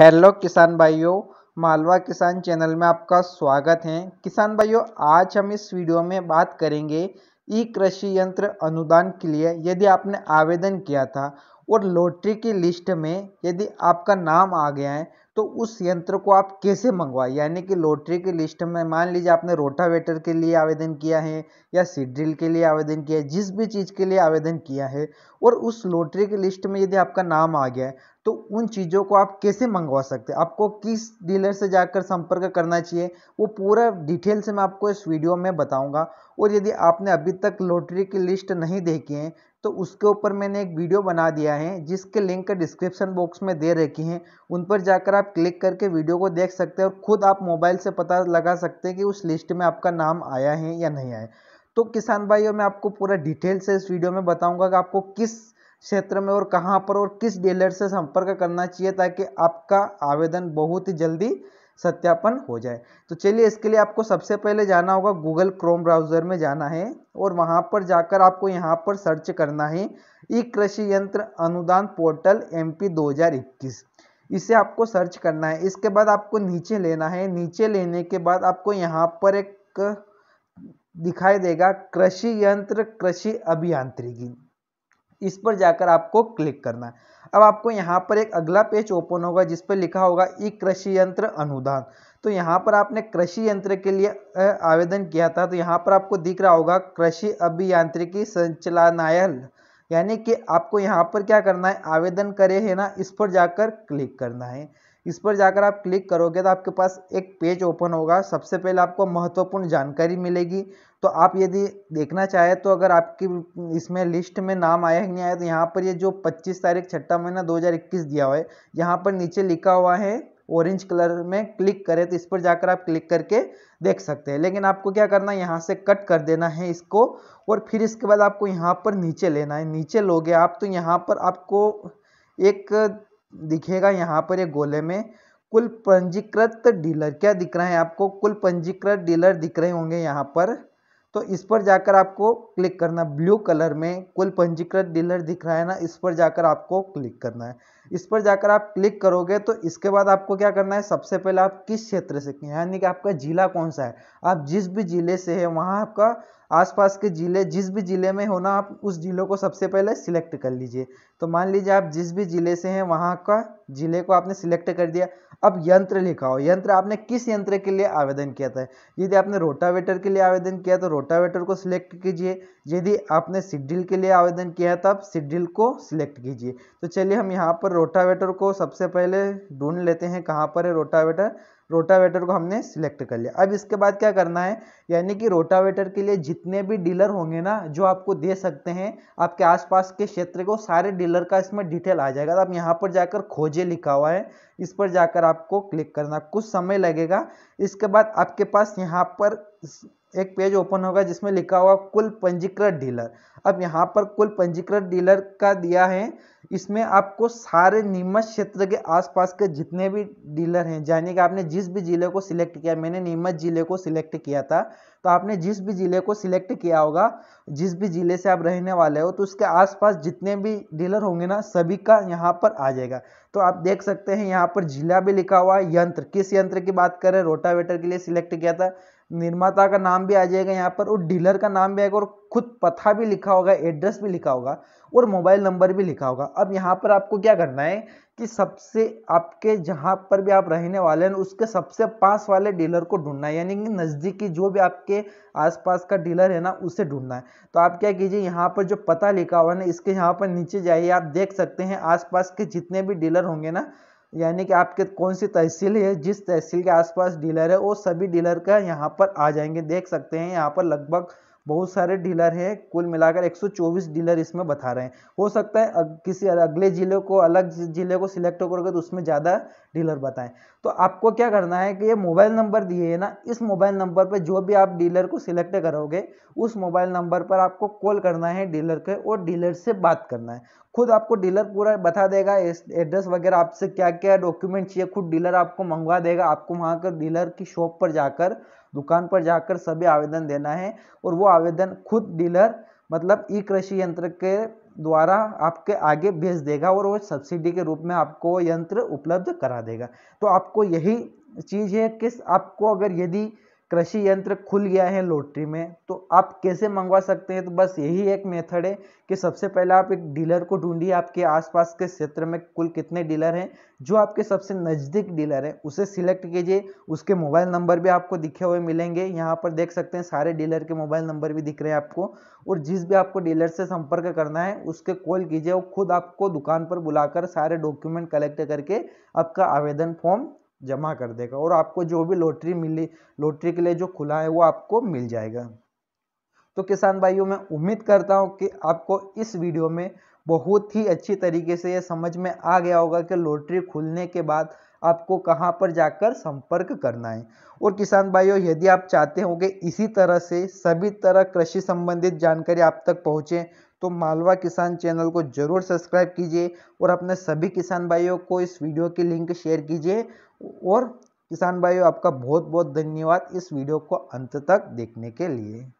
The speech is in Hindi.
हेलो किसान भाइयों मालवा किसान चैनल में आपका स्वागत है किसान भाइयों आज हम इस वीडियो में बात करेंगे ई कृषि यंत्र अनुदान के लिए यदि आपने आवेदन किया था और लॉटरी की लिस्ट में यदि आपका नाम आ गया है तो उस यंत्र को आप कैसे मंगवाएं यानी कि लॉटरी की लिस्ट में मान लीजिए आपने रोटावेटर के लिए आवेदन किया है या सीड ड्रिल के लिए आवेदन किया है जिस भी चीज़ के लिए आवेदन किया है और उस लॉटरी की लिस्ट में यदि आपका नाम आ गया है तो उन चीज़ों को आप कैसे मंगवा सकते हैं आपको किस डीलर से जाकर संपर्क करना चाहिए वो पूरा डिटेल से मैं आपको इस वीडियो में बताऊंगा और यदि आपने अभी तक लॉटरी की लिस्ट नहीं देखी है तो उसके ऊपर मैंने एक वीडियो बना दिया है जिसके लिंक डिस्क्रिप्शन बॉक्स में दे रखी हैं उन पर जाकर आप क्लिक करके वीडियो को देख सकते हैं और ख़ुद आप मोबाइल से पता लगा सकते हैं कि उस लिस्ट में आपका नाम आया है या नहीं आया तो किसान भाइयों मैं आपको पूरा डिटेल से इस वीडियो में बताऊँगा कि आपको किस क्षेत्र में और कहाँ पर और किस डीलर से संपर्क करना चाहिए ताकि आपका आवेदन बहुत ही जल्दी सत्यापन हो जाए तो चलिए इसके लिए आपको सबसे पहले जाना होगा गूगल क्रोम ब्राउज़र में जाना है और वहाँ पर जाकर आपको यहाँ पर सर्च करना है ई कृषि यंत्र अनुदान पोर्टल एम पी इसे आपको सर्च करना है इसके बाद आपको नीचे लेना है नीचे लेने के बाद आपको यहाँ पर एक दिखाई देगा कृषि यंत्र कृषि अभियांत्रिकी इस पर जाकर आपको क्लिक करना है अब आपको यहाँ पर एक अगला पेज ओपन होगा जिस पर लिखा होगा ई कृषि यंत्र अनुदान तो यहाँ पर आपने कृषि यंत्र के लिए आवेदन किया था तो यहाँ पर आपको दिख रहा होगा कृषि अभियांत्रिकी संचालनालय यानी कि आपको यहाँ पर क्या करना है आवेदन करे है ना इस पर जाकर क्लिक करना है इस पर जाकर आप क्लिक करोगे तो आपके पास एक पेज ओपन होगा सबसे पहले आपको महत्वपूर्ण जानकारी मिलेगी तो आप यदि देखना चाहें तो अगर आपकी इसमें लिस्ट में नाम आया नहीं आया तो यहाँ पर ये जो 25 तारीख छठा महीना 2021 दिया हुआ है यहाँ पर नीचे लिखा हुआ है ऑरेंज कलर में क्लिक करें तो इस पर जाकर आप क्लिक करके देख सकते हैं लेकिन आपको क्या करना है यहाँ से कट कर देना है इसको और फिर इसके बाद आपको यहाँ पर नीचे लेना है नीचे लोगे आप तो यहाँ पर आपको एक दिखेगा यहाँ पर ये गोले में कुल पंजीकृत डीलर क्या दिख रहा है आपको कुल पंजीकृत डीलर दिख रहे होंगे यहाँ पर तो इस पर जाकर आपको क्लिक करना ब्लू कलर में कुल पंजीकृत डीलर दिख रहा है ना इस पर जाकर आपको क्लिक करना है इस पर जाकर आप क्लिक करोगे तो इसके बाद आपको क्या करना है सबसे पहले आप किस क्षेत्र से यानी कि आपका जिला कौन सा है आप जिस भी जिले से है वहाँ आपका आसपास के ज़िले जिस भी ज़िले में होना आप उस ज़िले को सबसे पहले सिलेक्ट कर लीजिए तो मान लीजिए आप जिस भी ज़िले से हैं वहाँ का ज़िले को आपने सिलेक्ट कर दिया अब यंत्र लिखा हो यंत्र आपने किस यंत्र के लिए आवेदन किया था यदि आपने रोटावेटर के लिए आवेदन किया तो रोटावेटर को सिलेक्ट कीजिए यदि आपने सिडिल के लिए आवेदन किया है तो आप सिडिल को सिलेक्ट कीजिए तो चलिए हम यहाँ पर रोटावेटर को सबसे पहले ढूंढ लेते हैं कहाँ पर है रोटावेटर रोटावेटर को हमने सिलेक्ट कर लिया अब इसके बाद क्या करना है यानी कि रोटावेटर के लिए जितने भी डीलर होंगे ना जो आपको दे सकते हैं आपके आसपास के क्षेत्र को सारे डीलर का इसमें डिटेल आ जाएगा तो आप यहाँ पर जाकर खोजे लिखा हुआ है इस पर जाकर आपको क्लिक करना कुछ समय लगेगा इसके बाद आपके पास यहाँ पर एक पेज ओपन होगा जिसमें लिखा होगा कुल पंजीकृत डीलर अब यहाँ पर कुल पंजीकृत डीलर का दिया है इसमें आपको सारे नीमच क्षेत्र के आसपास के जितने भी डीलर हैं यानी कि आपने जिस भी ज़िले को सिलेक्ट किया मैंने नीमच ज़िले को सिलेक्ट किया था तो आपने जिस भी ज़िले को सिलेक्ट किया होगा जिस भी ज़िले से आप रहने वाले हो तो उसके आसपास जितने भी डीलर होंगे ना सभी का यहाँ पर आ जाएगा तो आप देख सकते हैं यहाँ पर जिला भी लिखा हुआ है यंत्र किस यंत्र की बात करें रोटावेटर के लिए सिलेक्ट किया था निर्माता का नाम भी आ जाएगा यहाँ पर और डीलर का नाम भी आएगा और खुद पता भी लिखा होगा एड्रेस भी लिखा होगा और मोबाइल नंबर भी लिखा होगा अब यहाँ पर आपको क्या करना है कि सबसे आपके जहाँ पर भी आप रहने वाले हैं उसके सबसे पास वाले डीलर को ढूंढना है यानी कि नज़दीकी जो भी आपके आसपास का डीलर है ना उसे ढूंढना है तो आप क्या कीजिए यहाँ पर जो पता लिखा हुआ है ना इसके यहाँ पर नीचे जाइए आप देख सकते हैं आसपास के जितने भी डीलर होंगे ना यानी कि आपके कौन सी तहसील है जिस तहसील के आसपास डीलर है वो सभी डीलर का यहाँ पर आ जाएंगे देख सकते हैं यहाँ पर लगभग बहुत सारे डीलर हैं कुल मिलाकर 124 डीलर इसमें बता रहे हैं हो सकता है अग, किसी अगले ज़िले को अलग ज़िले को सिलेक्ट करोगे तो उसमें ज़्यादा डीलर बताएं तो आपको क्या करना है कि ये मोबाइल नंबर दिए है ना इस मोबाइल नंबर पर जो भी आप डीलर को सिलेक्ट करोगे उस मोबाइल नंबर पर आपको कॉल करना है डीलर के और डीलर से बात करना है खुद आपको डीलर पूरा बता देगा एड्रेस वगैरह आपसे क्या क्या डॉक्यूमेंट चाहिए खुद डीलर आपको मंगवा देगा आपको वहाँ कर डीलर की शॉप पर जाकर दुकान पर जाकर सभी आवेदन देना है और वो आवेदन खुद डीलर मतलब ई कृषि यंत्र के द्वारा आपके आगे भेज देगा और वो सब्सिडी के रूप में आपको यंत्र उपलब्ध करा देगा तो आपको यही चीज़ है कि आपको अगर यदि कृषि यंत्र खुल गया है लॉटरी में तो आप कैसे मंगवा सकते हैं तो बस यही एक मेथड है कि सबसे पहले आप एक डीलर को ढूंढिए आपके आसपास के क्षेत्र में कुल कितने डीलर हैं जो आपके सबसे नज़दीक डीलर हैं उसे सिलेक्ट कीजिए उसके मोबाइल नंबर भी आपको दिखे हुए मिलेंगे यहाँ पर देख सकते हैं सारे डीलर के मोबाइल नंबर भी दिख रहे हैं आपको और जिस भी आपको डीलर से संपर्क करना है उसके कॉल कीजिए और खुद आपको दुकान पर बुलाकर सारे डॉक्यूमेंट कलेक्ट करके आपका आवेदन फॉर्म जमा कर देगा और आपको जो भी लॉटरी मिली लॉटरी के लिए जो खुला है वो आपको मिल जाएगा तो किसान भाइयों मैं उम्मीद करता हूँ कि आपको इस वीडियो में बहुत ही अच्छी तरीके से ये समझ में आ गया होगा कि लॉटरी खुलने के बाद आपको कहाँ पर जाकर संपर्क करना है और किसान भाइयों यदि आप चाहते हो कि इसी तरह से सभी तरह कृषि संबंधित जानकारी आप तक पहुंचे तो मालवा किसान चैनल को जरूर सब्सक्राइब कीजिए और अपने सभी किसान भाइयों को इस वीडियो की लिंक शेयर कीजिए और किसान भाइयों आपका बहुत बहुत धन्यवाद इस वीडियो को अंत तक देखने के लिए